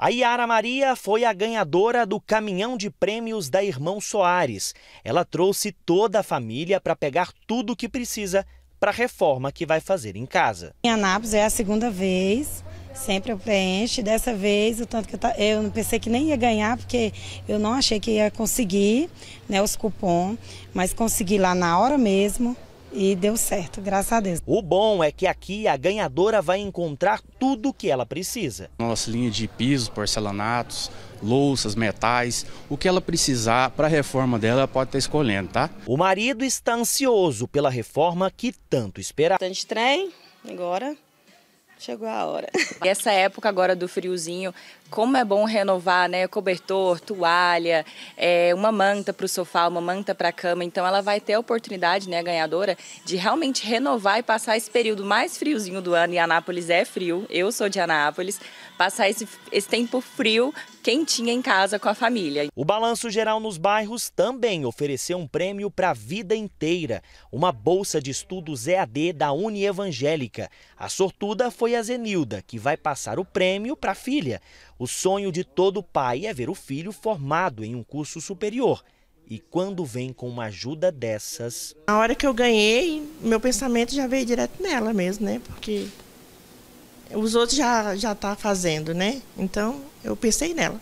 A Yara Maria foi a ganhadora do caminhão de prêmios da irmã Soares. Ela trouxe toda a família para pegar tudo o que precisa para a reforma que vai fazer em casa. Em Anápolis é a segunda vez, sempre eu preencho. Dessa vez, o tanto que eu, eu não pensei que nem ia ganhar, porque eu não achei que ia conseguir né, os cupons, mas consegui lá na hora mesmo e deu certo, graças a Deus. O bom é que aqui a ganhadora vai encontrar tudo o que ela precisa. Nossa linha de pisos, porcelanatos, louças, metais, o que ela precisar para a reforma dela, pode estar tá escolhendo, tá? O marido está ansioso pela reforma que tanto esperava. Bastante trem, agora Chegou a hora. Essa época agora do friozinho, como é bom renovar, né? Cobertor, toalha, é, uma manta para o sofá, uma manta para a cama. Então ela vai ter a oportunidade, né, ganhadora, de realmente renovar e passar esse período mais friozinho do ano. E Anápolis é frio, eu sou de Anápolis. Passar esse, esse tempo frio, quentinha em casa com a família. O Balanço Geral nos Bairros também ofereceu um prêmio para a vida inteira. Uma bolsa de estudos EAD da Uni Evangélica. A sortuda foi foi a Zenilda, que vai passar o prêmio para a filha. O sonho de todo pai é ver o filho formado em um curso superior. E quando vem com uma ajuda dessas. Na hora que eu ganhei, meu pensamento já veio direto nela mesmo, né? Porque os outros já já tá fazendo, né? Então eu pensei nela.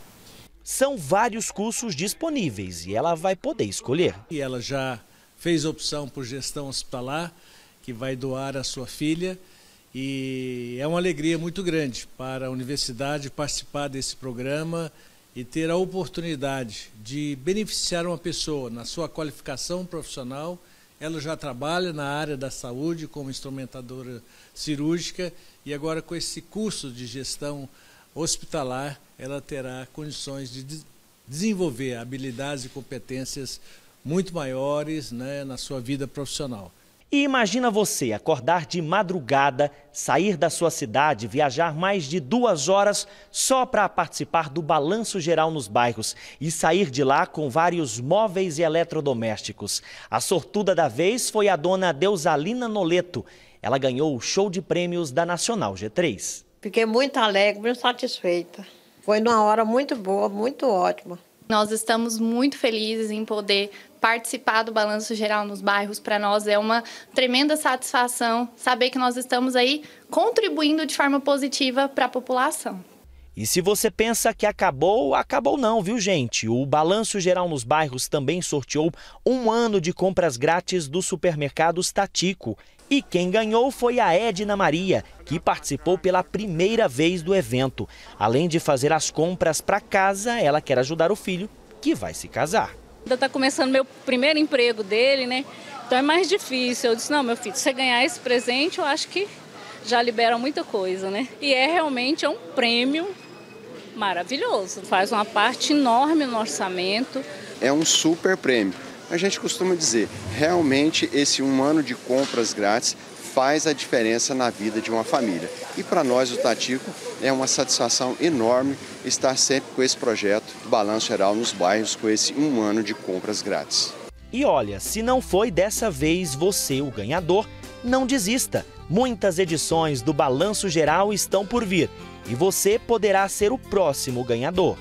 São vários cursos disponíveis e ela vai poder escolher. E ela já fez opção por gestão hospitalar, que vai doar a sua filha. E é uma alegria muito grande para a universidade participar desse programa e ter a oportunidade de beneficiar uma pessoa na sua qualificação profissional. Ela já trabalha na área da saúde como instrumentadora cirúrgica e agora com esse curso de gestão hospitalar, ela terá condições de desenvolver habilidades e competências muito maiores né, na sua vida profissional. E imagina você acordar de madrugada, sair da sua cidade, viajar mais de duas horas só para participar do balanço geral nos bairros e sair de lá com vários móveis e eletrodomésticos. A sortuda da vez foi a dona Deusalina Noleto. Ela ganhou o show de prêmios da Nacional G3. Fiquei muito alegre, muito satisfeita. Foi numa hora muito boa, muito ótima. Nós estamos muito felizes em poder participar do Balanço Geral nos bairros. Para nós é uma tremenda satisfação saber que nós estamos aí contribuindo de forma positiva para a população. E se você pensa que acabou, acabou não, viu gente? O Balanço Geral nos Bairros também sorteou um ano de compras grátis do supermercado Statico. E quem ganhou foi a Edna Maria, que participou pela primeira vez do evento. Além de fazer as compras para casa, ela quer ajudar o filho, que vai se casar. Ainda está começando meu primeiro emprego dele, né? Então é mais difícil. Eu disse, não, meu filho, se você ganhar esse presente, eu acho que já libera muita coisa, né? E é realmente é um prêmio maravilhoso. Faz uma parte enorme no orçamento. É um super prêmio a gente costuma dizer, realmente esse um ano de compras grátis faz a diferença na vida de uma família. E para nós, o Tatico, é uma satisfação enorme estar sempre com esse projeto do Balanço Geral nos bairros, com esse um ano de compras grátis. E olha, se não foi dessa vez você o ganhador, não desista. Muitas edições do Balanço Geral estão por vir e você poderá ser o próximo ganhador.